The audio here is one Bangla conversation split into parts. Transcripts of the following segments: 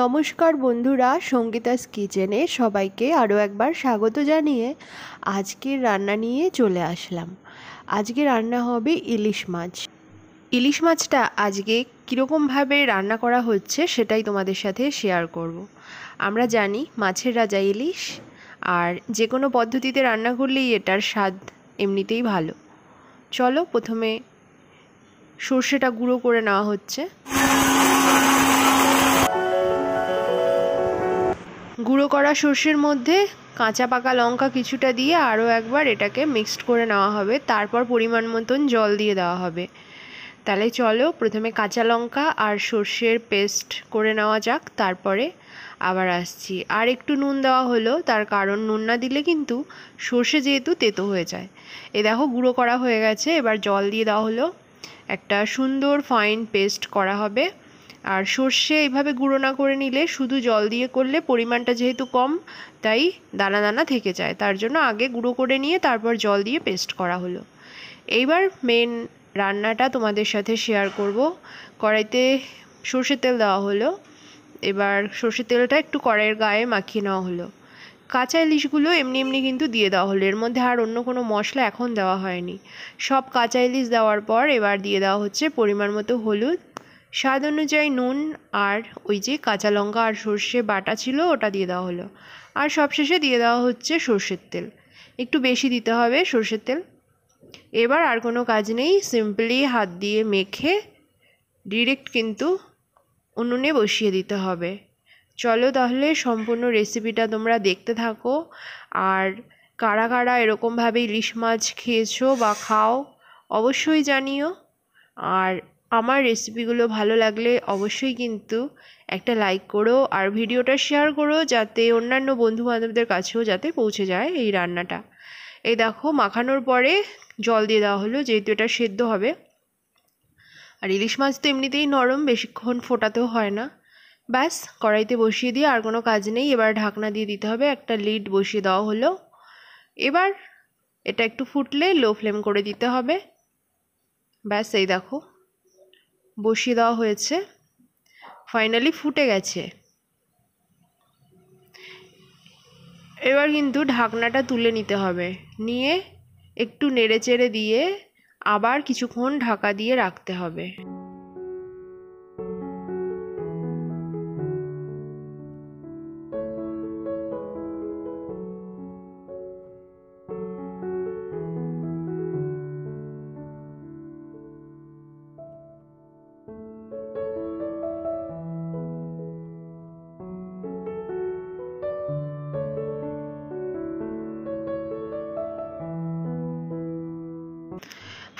নমস্কার বন্ধুরা সঙ্গীতাস কিচেনে সবাইকে আরও একবার স্বাগত জানিয়ে আজকের রান্না নিয়ে চলে আসলাম আজকে রান্না হবে ইলিশ মাছ ইলিশ মাছটা আজকে কীরকমভাবে রান্না করা হচ্ছে সেটাই তোমাদের সাথে শেয়ার করব। আমরা জানি মাছের রাজা ইলিশ আর যে কোনো পদ্ধতিতে রান্না করলেই এটার স্বাদ এমনিতেই ভালো চলো প্রথমে সর্ষেটা গুঁড়ো করে নেওয়া হচ্ছে গুঁড়ো করা সর্ষের মধ্যে কাঁচা পাকা লঙ্কা কিছুটা দিয়ে আরও একবার এটাকে মিক্সড করে নেওয়া হবে তারপর পরিমাণ মতন জল দিয়ে দেওয়া হবে তাহলে চলো প্রথমে কাঁচা লঙ্কা আর সর্ষের পেস্ট করে নেওয়া যাক তারপরে আবার আসছি আর একটু নুন দেওয়া হলো তার কারণ নুন না দিলে কিন্তু সর্ষে যেহেতু তেতো হয়ে যায় এ দেখো গুঁড়ো করা হয়ে গেছে এবার জল দিয়ে দেওয়া হলো একটা সুন্দর ফাইন পেস্ট করা হবে আর সর্ষে এভাবে গুঁড়ো না করে নিলে শুধু জল দিয়ে করলে পরিমাণটা যেহেতু কম তাই দানা দানা থেকে যায় তার জন্য আগে গুঁড়ো করে নিয়ে তারপর জল দিয়ে পেস্ট করা হলো এইবার মেন রান্নাটা তোমাদের সাথে শেয়ার করব কড়াইতে সর্ষের তেল দেওয়া হলো এবার সর্ষের তেলটা একটু কড়াইয়ের গায়ে মাখিয়ে নেওয়া হলো কাঁচা ইলিশগুলো এমনি এমনি কিন্তু দিয়ে দেওয়া হলো এর মধ্যে আর অন্য কোনো মশলা এখন দেওয়া হয়নি সব কাঁচা ইলিশ দেওয়ার পর এবার দিয়ে দেওয়া হচ্ছে পরিমাণ মতো হলুদ স্বাদ অনুযায়ী নুন আর ওই যে কাঁচা লঙ্কা আর সর্ষে বাটা ছিল ওটা দিয়ে দেওয়া হলো আর সবশেষে দিয়ে দেওয়া হচ্ছে সর্ষের তেল একটু বেশি দিতে হবে সর্ষের তেল এবার আর কোনো কাজ নেই সিম্পলি হাত দিয়ে মেখে ডিরেক্ট কিন্তু উনুনে বসিয়ে দিতে হবে চলো তাহলে সম্পূর্ণ রেসিপিটা তোমরা দেখতে থাকো আর কারা কারা এরকমভাবে ইলিশ মাছ খেয়েছো বা খাও অবশ্যই জানিও আর আমার রেসিপিগুলো ভালো লাগলে অবশ্যই কিন্তু একটা লাইক করো আর ভিডিওটা শেয়ার করো যাতে অন্যান্য বন্ধুবান্ধবদের কাছেও যাতে পৌঁছে যায় এই রান্নাটা এই দেখো মাখানোর পরে জল দিয়ে দেওয়া হলো যেহেতু এটা সেদ্ধ হবে আর ইলিশ মাছ তো এমনিতেই নরম বেশিক্ষণ ফোটাতেও হয় না ব্যাস কড়াইতে বসিয়ে দিয়ে আর কোনো কাজ নেই এবার ঢাকনা দিয়ে দিতে হবে একটা লিড বসিয়ে দেওয়া হলো এবার এটা একটু ফুটলে লো ফ্লেম করে দিতে হবে ব্যাস এই দেখো বসিয়ে দেওয়া হয়েছে ফাইনালি ফুটে গেছে এবার কিন্তু ঢাকনাটা তুলে নিতে হবে নিয়ে একটু নেড়ে চেড়ে দিয়ে আবার কিছুক্ষণ ঢাকা দিয়ে রাখতে হবে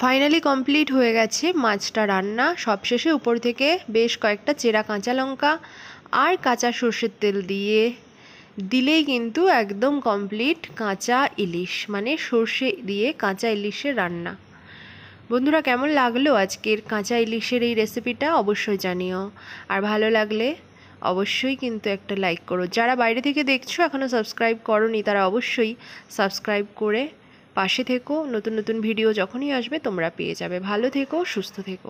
ফাইনালি কমপ্লিট হয়ে গেছে মাছটা রান্না সবশেষে উপর থেকে বেশ কয়েকটা চেরা কাঁচা লঙ্কা আর কাঁচা সর্ষের তেল দিয়ে দিলেই কিন্তু একদম কমপ্লিট কাঁচা ইলিশ মানে সর্ষে দিয়ে কাঁচা ইলিশের রান্না বন্ধুরা কেমন লাগলো আজকের কাঁচা ইলিশের এই রেসিপিটা অবশ্যই জানিও আর ভালো লাগলে অবশ্যই কিন্তু একটা লাইক করো যারা বাইরে থেকে দেখছো এখনও সাবস্ক্রাইব করো তারা অবশ্যই সাবস্ক্রাইব করে পাশে থেকো নতুন নতুন ভিডিও যখনই আসবে তোমরা পেয়ে যাবে ভালো থেকো সুস্থ থেকো